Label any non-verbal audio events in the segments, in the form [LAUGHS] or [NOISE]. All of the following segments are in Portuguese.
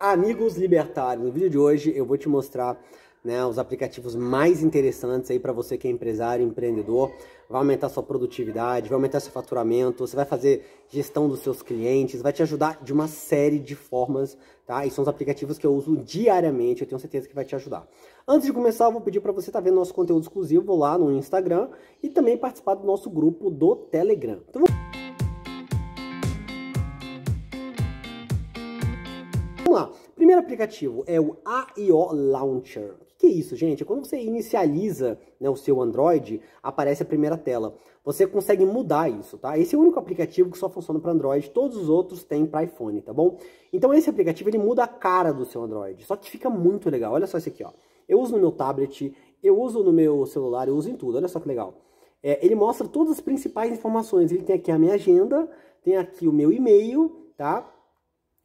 Amigos libertários, no vídeo de hoje eu vou te mostrar né, os aplicativos mais interessantes aí para você que é empresário, empreendedor. Vai aumentar sua produtividade, vai aumentar seu faturamento, você vai fazer gestão dos seus clientes, vai te ajudar de uma série de formas, tá? E são os aplicativos que eu uso diariamente, eu tenho certeza que vai te ajudar. Antes de começar, eu vou pedir para você estar tá vendo nosso conteúdo exclusivo lá no Instagram e também participar do nosso grupo do Telegram. Então, vamos... Vamos lá. Primeiro aplicativo é o AIO Launcher. O que é isso, gente? É quando você inicializa né, o seu Android, aparece a primeira tela. Você consegue mudar isso, tá? Esse é o único aplicativo que só funciona para Android. Todos os outros têm para iPhone, tá bom? Então esse aplicativo ele muda a cara do seu Android. Só que fica muito legal. Olha só esse aqui, ó. Eu uso no meu tablet, eu uso no meu celular, eu uso em tudo. Olha só que legal. É, ele mostra todas as principais informações. Ele tem aqui a minha agenda, tem aqui o meu e-mail, tá?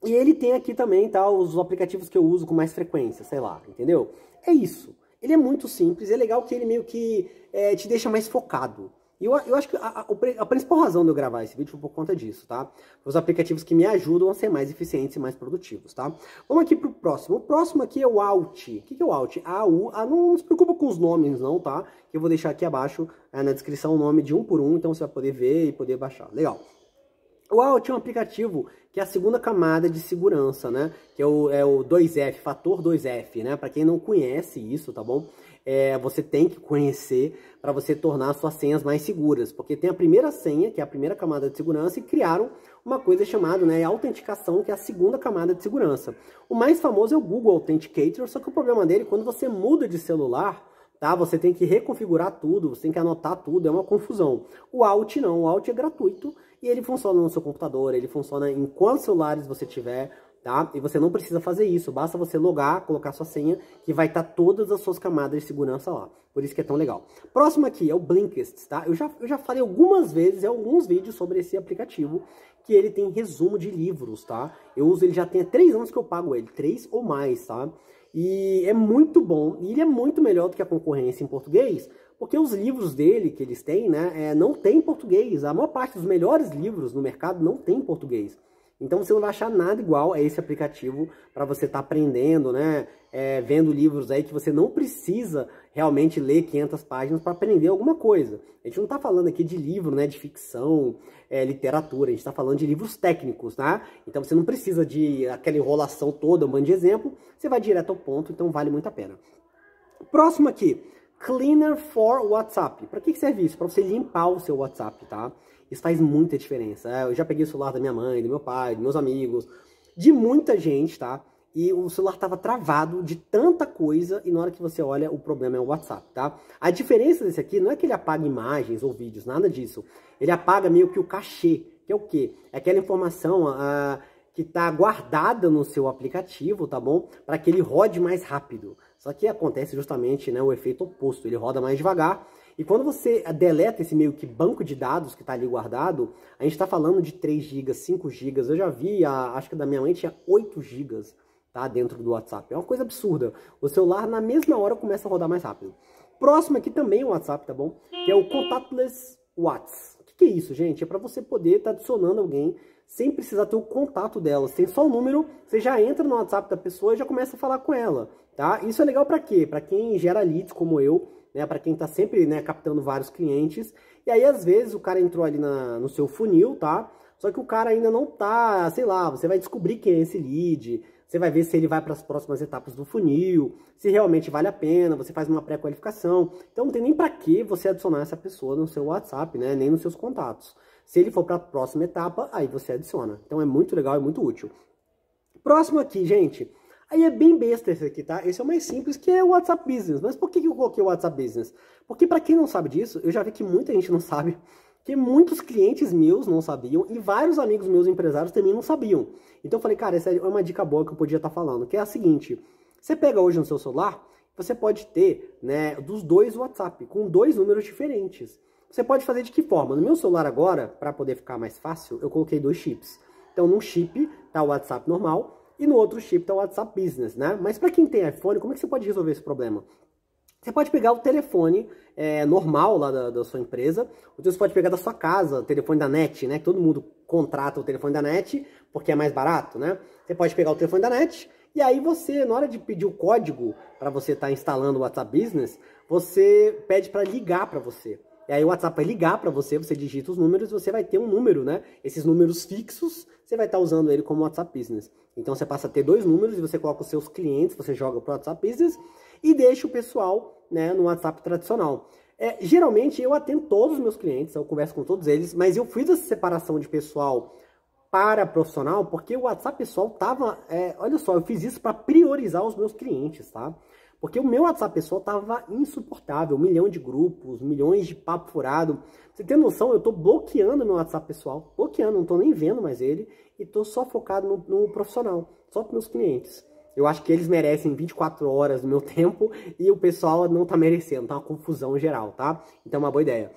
E ele tem aqui também, tá, os aplicativos que eu uso com mais frequência, sei lá, entendeu? É isso. Ele é muito simples, é legal que ele meio que é, te deixa mais focado. E eu, eu acho que a, a, a, principal razão de eu gravar esse vídeo foi por conta disso, tá? Os aplicativos que me ajudam a ser mais eficientes e mais produtivos, tá? Vamos aqui pro próximo. O próximo aqui é o Alt. O que, que é o Alt? U Ah, não se preocupa com os nomes, não, tá? Eu vou deixar aqui abaixo é, na descrição o nome de um por um, então você vai poder ver e poder baixar. Legal. O Alt é um aplicativo que é a segunda camada de segurança, né? Que é o, é o 2F, fator 2F, né? Para quem não conhece isso, tá bom? É, você tem que conhecer para você tornar suas senhas mais seguras, porque tem a primeira senha, que é a primeira camada de segurança, e criaram uma coisa chamada né, autenticação, que é a segunda camada de segurança. O mais famoso é o Google Authenticator, só que o problema dele, quando você muda de celular, tá? Você tem que reconfigurar tudo, você tem que anotar tudo, é uma confusão. O Alt não, o Alt é gratuito e ele funciona no seu computador, ele funciona em quantos celulares você tiver, tá? E você não precisa fazer isso, basta você logar, colocar sua senha, que vai estar tá todas as suas camadas de segurança lá. Por isso que é tão legal. Próximo aqui é o Blinkist, tá? Eu já, eu já falei algumas vezes, em alguns vídeos sobre esse aplicativo, que ele tem resumo de livros, tá? Eu uso ele já tem três anos que eu pago ele, três ou mais, tá? E é muito bom, e ele é muito melhor do que a concorrência em português, porque os livros dele, que eles têm, né, é, não tem português. A maior parte dos melhores livros no mercado não tem português. Então você não vai achar nada igual a esse aplicativo para você estar tá aprendendo, né? É, vendo livros aí que você não precisa realmente ler 500 páginas para aprender alguma coisa. A gente não está falando aqui de livro, né? De ficção, é, literatura. A gente está falando de livros técnicos, tá? Então você não precisa de aquela enrolação toda, um monte de exemplo. Você vai direto ao ponto, então vale muito a pena. Próximo aqui. Cleaner for WhatsApp. Para que, serve isso? Para você limpar o seu WhatsApp, tá? Isso faz muita diferença. É, eu já peguei o celular da minha mãe, do meu pai, dos meus amigos, de muita gente, tá? E o celular estava travado de tanta coisa e na hora que você olha, o problema é o WhatsApp, tá? A diferença desse aqui não é que ele apaga imagens ou vídeos, nada disso. Ele apaga meio que o cachê, que é o quê? É aquela informação, a, que está guardada no seu aplicativo, tá bom? Para que ele rode mais rápido. Só que acontece justamente né, o efeito oposto, ele roda mais devagar. E quando você deleta esse meio que banco de dados que está ali guardado, a gente está falando de 3 GB, 5 GB. Eu já vi, a, acho que da minha mãe tinha 8 GB tá, dentro do WhatsApp. É uma coisa absurda. O celular, na mesma hora, começa a rodar mais rápido. Próximo aqui também é o WhatsApp, tá bom? Que é o uhum. Contactless WhatsApp. O que, que é isso, gente? É para você poder estar tá adicionando alguém sem precisar ter o contato dela. Você tem só o número, você já entra no WhatsApp da pessoa e já começa a falar com ela, tá? Isso é legal para quê? Para quem gera leads como eu, né? Para quem está sempre, né, captando vários clientes. E aí às vezes o cara entrou ali na, no seu funil, tá? Só que o cara ainda não tá, sei lá, você vai descobrir quem é esse lead, você vai ver se ele vai para as próximas etapas do funil, se realmente vale a pena, você faz uma pré-qualificação. Então não tem nem para que você adicionar essa pessoa no seu WhatsApp, né? Nem nos seus contatos. Se ele for para a próxima etapa, aí você adiciona. Então é muito legal, é muito útil. Próximo aqui, gente. Aí é bem besta esse aqui, tá? Esse é o mais simples, que é o WhatsApp Business. Mas por que eu coloquei o WhatsApp Business? Porque para quem não sabe disso, eu já vi que muita gente não sabe, [LAUGHS] que muitos clientes meus não sabiam e vários amigos meus empresários também não sabiam. Então eu falei, cara, essa é uma dica boa que eu podia estar tá falando, que é a seguinte. Você pega hoje no seu celular, você pode ter né, dos dois WhatsApp, com dois números diferentes. Você pode fazer de que forma? No meu celular agora, para poder ficar mais fácil, eu coloquei dois chips. Então, num chip tá o WhatsApp normal e no outro chip tá o WhatsApp Business, né? Mas para quem tem iPhone, como é que você pode resolver esse problema? Você pode pegar o telefone é, normal lá da, da, sua empresa, ou então você pode pegar da sua casa, o telefone da NET, né? Todo mundo contrata o telefone da NET porque é mais barato, né? Você pode pegar o telefone da NET e aí você, na hora de pedir o código para você estar tá instalando o WhatsApp Business, você pede para ligar para você. E aí o WhatsApp vai ligar para você, você digita os números e você vai ter um número, né? Esses números fixos, você vai estar tá usando ele como WhatsApp Business. Então você passa a ter dois números e você coloca os seus clientes, você joga para o WhatsApp Business e deixa o pessoal né, no WhatsApp tradicional. É, geralmente eu atendo todos os meus clientes, eu converso com todos eles, mas eu fiz essa separação de pessoal para profissional porque o WhatsApp pessoal tava. É, olha só, eu fiz isso para priorizar os meus clientes, tá? Porque o meu WhatsApp pessoal tava insuportável, um milhão de grupos, milhões de papo furado. você tem noção, eu estou bloqueando meu WhatsApp pessoal, bloqueando, não estou nem vendo mais ele e estou só focado no, no profissional, só pros meus clientes. Eu acho que eles merecem 24 horas do meu [LAUGHS] tempo e o pessoal não está merecendo, tá uma confusão geral, tá? Então é uma boa ideia.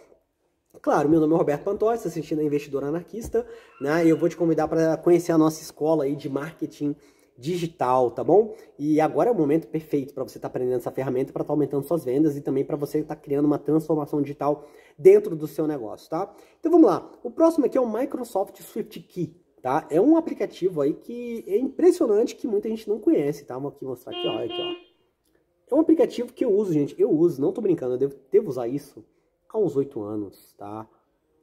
Claro, meu nome é Roberto Pantoy, assistindo a Investidor Anarquista, né? E eu vou te convidar para conhecer a nossa escola aí de marketing digital, tá bom? E agora é o momento perfeito para você estar tá aprendendo essa ferramenta, para estar tá aumentando suas vendas e também para você estar tá criando uma transformação digital dentro do seu negócio, tá? Então vamos lá. O próximo aqui é o Microsoft Swift Key, tá? É um aplicativo aí que é impressionante que muita gente não conhece, tá? Vou aqui mostrar aqui, ó, aqui, ó. É um aplicativo que eu uso, gente. Eu uso, não tô brincando, eu devo, devo usar isso há uns oito anos, tá?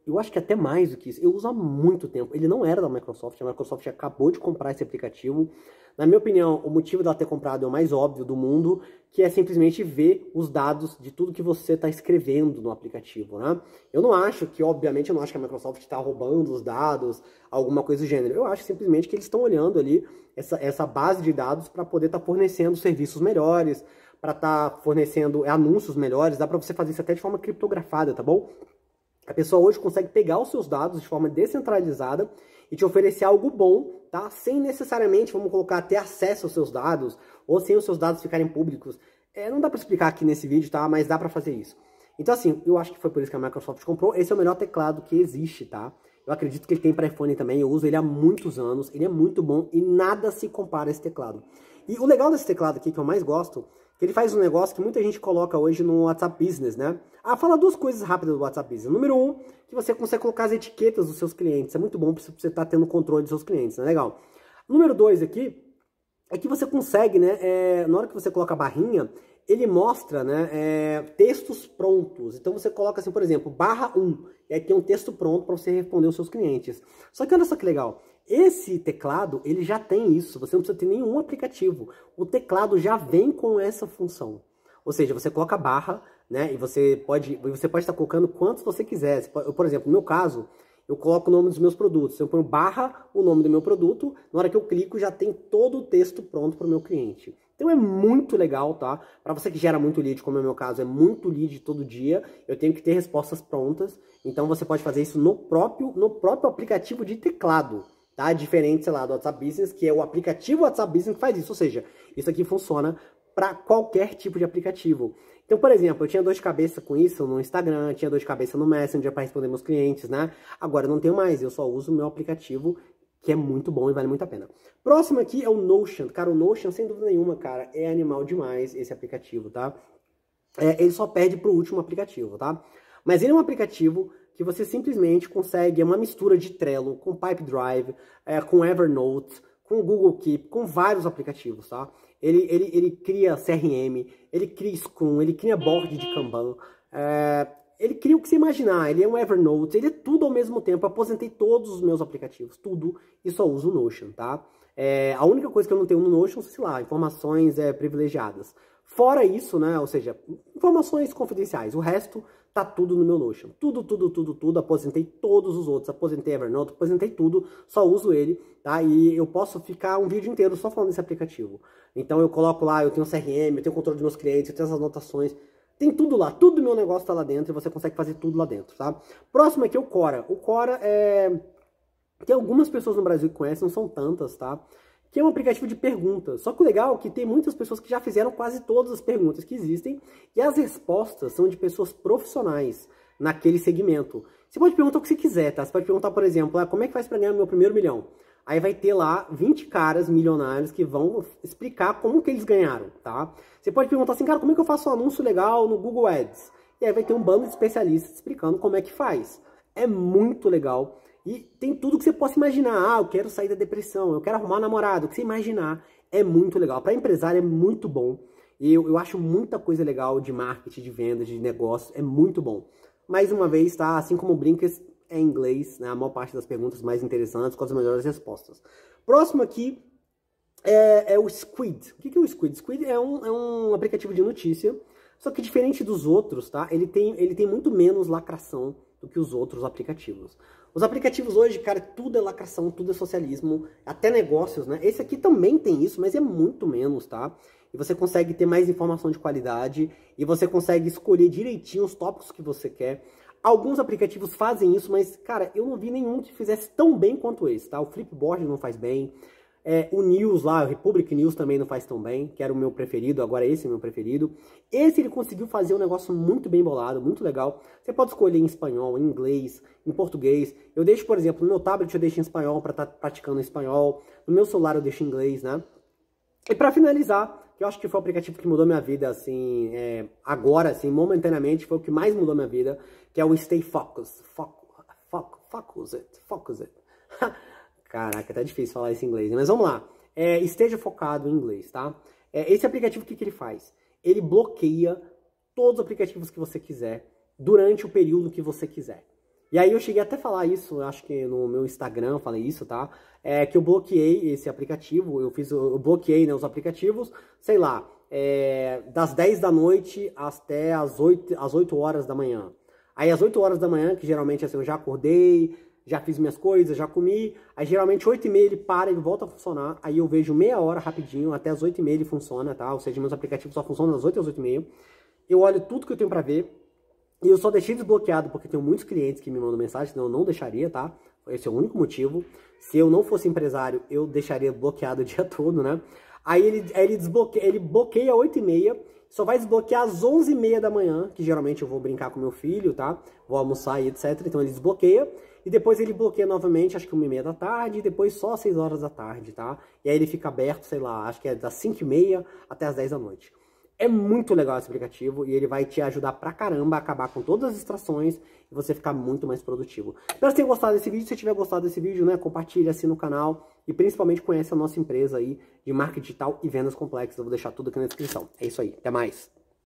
eu acho que até mais do que isso, eu uso há muito tempo. Ele não era da Microsoft, a Microsoft acabou de comprar esse aplicativo. Na minha opinião, o motivo dela ter comprado é o mais óbvio do mundo, que é simplesmente ver os dados de tudo que você está escrevendo no aplicativo, né? Eu não acho que, obviamente, eu não acho que a Microsoft está roubando os dados, alguma coisa do gênero. Eu acho simplesmente que eles estão olhando ali essa, essa base de dados para poder estar tá fornecendo serviços melhores, para estar tá fornecendo anúncios melhores. Dá para você fazer isso até de forma criptografada, tá bom? A pessoa hoje consegue pegar os seus dados de forma descentralizada e te oferecer algo bom, tá? Sem necessariamente, vamos colocar, ter acesso aos seus dados ou sem os seus dados ficarem públicos. É, não dá para explicar aqui nesse vídeo, tá? Mas dá para fazer isso. Então, assim, eu acho que foi por isso que a Microsoft comprou. Esse é o melhor teclado que existe, tá? Eu acredito que ele tem para iPhone também. Eu uso ele há muitos anos. Ele é muito bom e nada se compara a esse teclado. E o legal desse teclado aqui, que eu mais gosto, ele faz um negócio que muita gente coloca hoje no WhatsApp Business, né? Ah, fala duas coisas rápidas do WhatsApp Business. Número um, que você consegue colocar as etiquetas dos seus clientes. É muito bom para você estar tá tendo controle dos seus clientes, né? Legal. Número dois aqui, é que você consegue, né? É, na hora que você coloca a barrinha, ele mostra né, é, textos prontos. Então você coloca assim, por exemplo, barra 1. E aí tem um texto pronto para você responder os seus clientes. Só que olha só que legal. Esse teclado, ele já tem isso, você não precisa ter nenhum aplicativo. O teclado já vem com essa função. Ou seja, você coloca a barra, né, e você pode, você pode estar colocando quantos você quiser. Eu, por exemplo, no meu caso, eu coloco o nome dos meus produtos. Eu ponho barra o nome do meu produto. Na hora que eu clico, já tem todo o texto pronto para o meu cliente. Então é muito legal, tá? Para você que gera muito lead, como é o meu caso, é muito lead todo dia. Eu tenho que ter respostas prontas. Então você pode fazer isso no próprio, no próprio aplicativo de teclado tá? Diferente, sei lá, do WhatsApp Business, que é o aplicativo WhatsApp Business que faz isso. Ou seja, isso aqui funciona para qualquer tipo de aplicativo. Então, por exemplo, eu tinha dor de cabeça com isso no Instagram, tinha dor de cabeça no Messenger para responder meus clientes, né? Agora não tenho mais, eu só uso o meu aplicativo, que é muito bom e vale muito a pena. Próximo aqui é o Notion. Cara, o Notion, sem dúvida nenhuma, cara, é animal demais esse aplicativo, tá? É, ele só perde pro último aplicativo, tá? Mas ele é um aplicativo que você simplesmente consegue, é uma mistura de Trello com Pipe Drive, é, com Evernote, com Google Keep, com vários aplicativos, tá? Ele, ele, ele cria CRM, ele cria Scrum, ele cria board de uhum. Kanban, é, ele cria o que você imaginar, ele é um Evernote, ele é tudo ao mesmo tempo. aposentei todos os meus aplicativos, tudo, e só uso o Notion, tá? É, a única coisa que eu não tenho no Notion, sei lá, informações é, privilegiadas. Fora isso, né, ou seja, informações confidenciais, o resto tá tudo no meu Notion. Tudo, tudo, tudo, tudo. Aposentei todos os outros. Aposentei Evernote, aposentei tudo. Só uso ele, tá? E eu posso ficar um vídeo inteiro só falando desse aplicativo. Então eu coloco lá, eu tenho CRM, eu tenho controle dos meus clientes, eu tenho as anotações. Tem tudo lá, tudo meu negócio tá lá dentro e você consegue fazer tudo lá dentro, tá? Próximo aqui é o Cora. O Cora é... Tem algumas pessoas no Brasil que conhecem, não são tantas, tá? que é um aplicativo de perguntas. Só que o legal é que tem muitas pessoas que já fizeram quase todas as perguntas que existem e as respostas são de pessoas profissionais naquele segmento. Você pode perguntar o que você quiser, tá? Você pode perguntar, por exemplo, ah, como é que faz para ganhar meu primeiro milhão? Aí vai ter lá 20 caras milionários que vão explicar como que eles ganharam, tá? Você pode perguntar assim, cara, como é que eu faço um anúncio legal no Google Ads? E aí vai ter um bando de especialistas explicando como é que faz. É muito legal e tem tudo que você possa imaginar. Ah, eu quero sair da depressão, eu quero arrumar um namorado. O que você imaginar é muito legal. Para empresário é muito bom. Eu, eu acho muita coisa legal de marketing, de vendas, de negócio. É muito bom. Mais uma vez, tá? Assim como Brinkers é em inglês, né? A maior parte das perguntas mais interessantes com as melhores respostas. Próximo aqui é, é o Squid. O que é o Squid? Squid é um, é um aplicativo de notícia. Só que diferente dos outros, tá? Ele tem, ele tem muito menos lacração do que os outros aplicativos. Os aplicativos hoje, cara, tudo é lacração, tudo é socialismo, até negócios, né? Esse aqui também tem isso, mas é muito menos, tá? E você consegue ter mais informação de qualidade e você consegue escolher direitinho os tópicos que você quer. Alguns aplicativos fazem isso, mas, cara, eu não vi nenhum que fizesse tão bem quanto esse, tá? O Flipboard não faz bem, é, o News lá, o Republic News também não faz tão bem, que era o meu preferido, agora esse é o meu preferido. Esse ele conseguiu fazer um negócio muito bem bolado, muito legal. Você pode escolher em espanhol, em inglês, em português. Eu deixo, por exemplo, no meu tablet eu deixo em espanhol para estar tá praticando espanhol. No meu celular eu deixo em inglês, né? E para finalizar, que eu acho que foi o aplicativo que mudou minha vida, assim, é, agora, assim, momentaneamente, foi o que mais mudou minha vida, que é o Stay Focus. Focus, focus, focus [LAUGHS] it, focus it. Caraca, tá difícil falar esse inglês, né? mas vamos lá. É, esteja focado em inglês, tá? É, esse aplicativo, o que, que ele faz? Ele bloqueia todos os aplicativos que você quiser durante o período que você quiser. E aí eu cheguei até a falar isso, acho que no meu Instagram falei isso, tá? É que eu bloqueei esse aplicativo, eu fiz, eu bloqueei né, os aplicativos, sei lá, é, das 10 da noite até as 8, as 8 horas da manhã. Aí às 8 horas da manhã, que geralmente assim, eu já acordei, já fiz minhas coisas, já comi. Aí geralmente 8 e meia ele para, ele volta a funcionar. Aí eu vejo meia hora rapidinho, até as 8 e meia ele funciona, tá? Ou seja, meus aplicativos só funcionam das 8 às 8 e meia. Eu olho tudo que eu tenho para ver. E eu só deixei desbloqueado porque tenho muitos clientes que me mandam mensagem, senão eu não deixaria, tá? Esse é o único motivo. Se eu não fosse empresário, eu deixaria bloqueado o dia [LAUGHS] todo, né? Aí ele, ele desbloqueia, ele bloqueia 8 e meia só vai desbloquear às 11h30 da manhã, que geralmente eu vou brincar com meu filho, tá? Vou almoçar e etc. Então ele desbloqueia. E depois ele bloqueia novamente, acho que 1h30 da tarde, e depois só 6 horas da tarde, tá? E aí ele fica aberto, sei lá, acho que é das 5h30 até as 10 da noite. É muito legal esse aplicativo e ele vai te ajudar pra caramba a acabar com todas as distrações e você ficar muito mais produtivo. Espero que tenham gostado desse vídeo. Se tiver gostado desse vídeo, né, compartilha, assina o canal e principalmente conhece a nossa empresa aí de marketing digital e vendas complexas. Eu vou deixar tudo aqui na descrição. É isso aí, até mais!